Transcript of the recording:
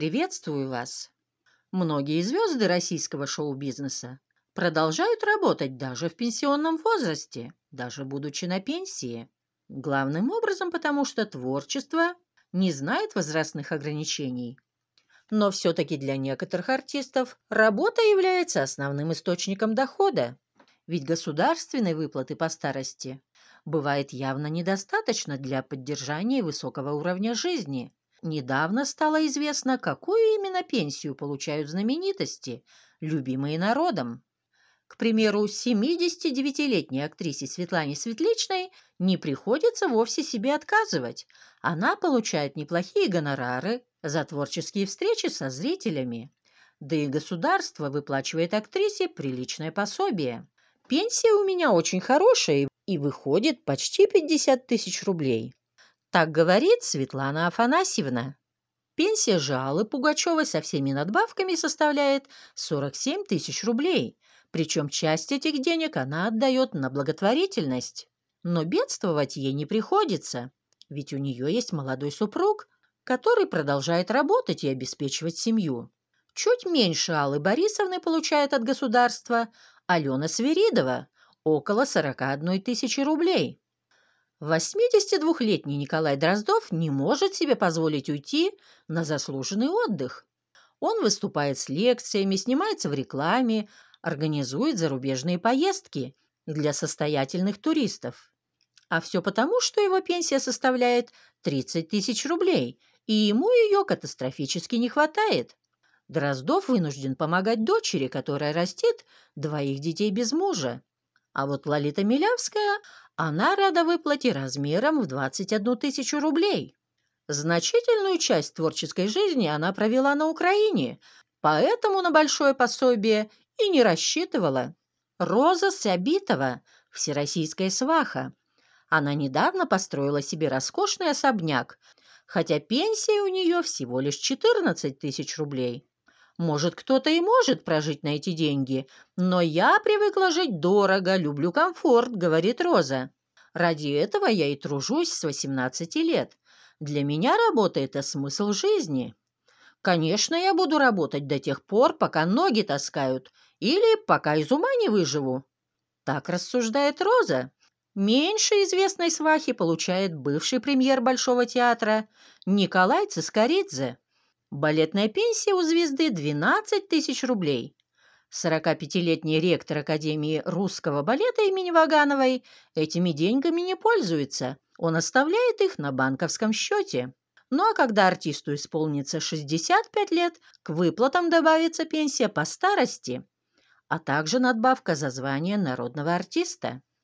Приветствую вас! Многие звезды российского шоу-бизнеса продолжают работать даже в пенсионном возрасте, даже будучи на пенсии. Главным образом потому, что творчество не знает возрастных ограничений. Но все-таки для некоторых артистов работа является основным источником дохода, ведь государственной выплаты по старости бывает явно недостаточно для поддержания высокого уровня жизни, Недавно стало известно, какую именно пенсию получают знаменитости, любимые народом. К примеру, 79-летней актрисе Светлане Светличной не приходится вовсе себе отказывать. Она получает неплохие гонорары за творческие встречи со зрителями. Да и государство выплачивает актрисе приличное пособие. Пенсия у меня очень хорошая и выходит почти 50 тысяч рублей. Так говорит Светлана Афанасьевна. Пенсия жалы Пугачева со всеми надбавками составляет 47 тысяч рублей, причем часть этих денег она отдает на благотворительность. Но бедствовать ей не приходится, ведь у нее есть молодой супруг, который продолжает работать и обеспечивать семью. Чуть меньше Аллы Борисовны получает от государства Алена Свиридова – около 41 тысячи рублей. 82-летний Николай Дроздов не может себе позволить уйти на заслуженный отдых. Он выступает с лекциями, снимается в рекламе, организует зарубежные поездки для состоятельных туристов. А все потому, что его пенсия составляет 30 тысяч рублей, и ему ее катастрофически не хватает. Дроздов вынужден помогать дочери, которая растит двоих детей без мужа. А вот Лолита Милявская, она рада выплате размером в 21 тысячу рублей. Значительную часть творческой жизни она провела на Украине, поэтому на большое пособие и не рассчитывала. Роза Сябитова, всероссийская сваха. Она недавно построила себе роскошный особняк, хотя пенсия у нее всего лишь 14 тысяч рублей. Может, кто-то и может прожить на эти деньги, но я привыкла жить дорого, люблю комфорт», — говорит Роза. «Ради этого я и тружусь с 18 лет. Для меня работа — это смысл жизни. Конечно, я буду работать до тех пор, пока ноги таскают, или пока из ума не выживу». Так рассуждает Роза. Меньше известной свахи получает бывший премьер Большого театра Николай Цискоридзе. Балетная пенсия у звезды 12 тысяч рублей. 45-летний ректор Академии русского балета имени Вагановой этими деньгами не пользуется. Он оставляет их на банковском счете. Ну а когда артисту исполнится 65 лет, к выплатам добавится пенсия по старости, а также надбавка за звание народного артиста.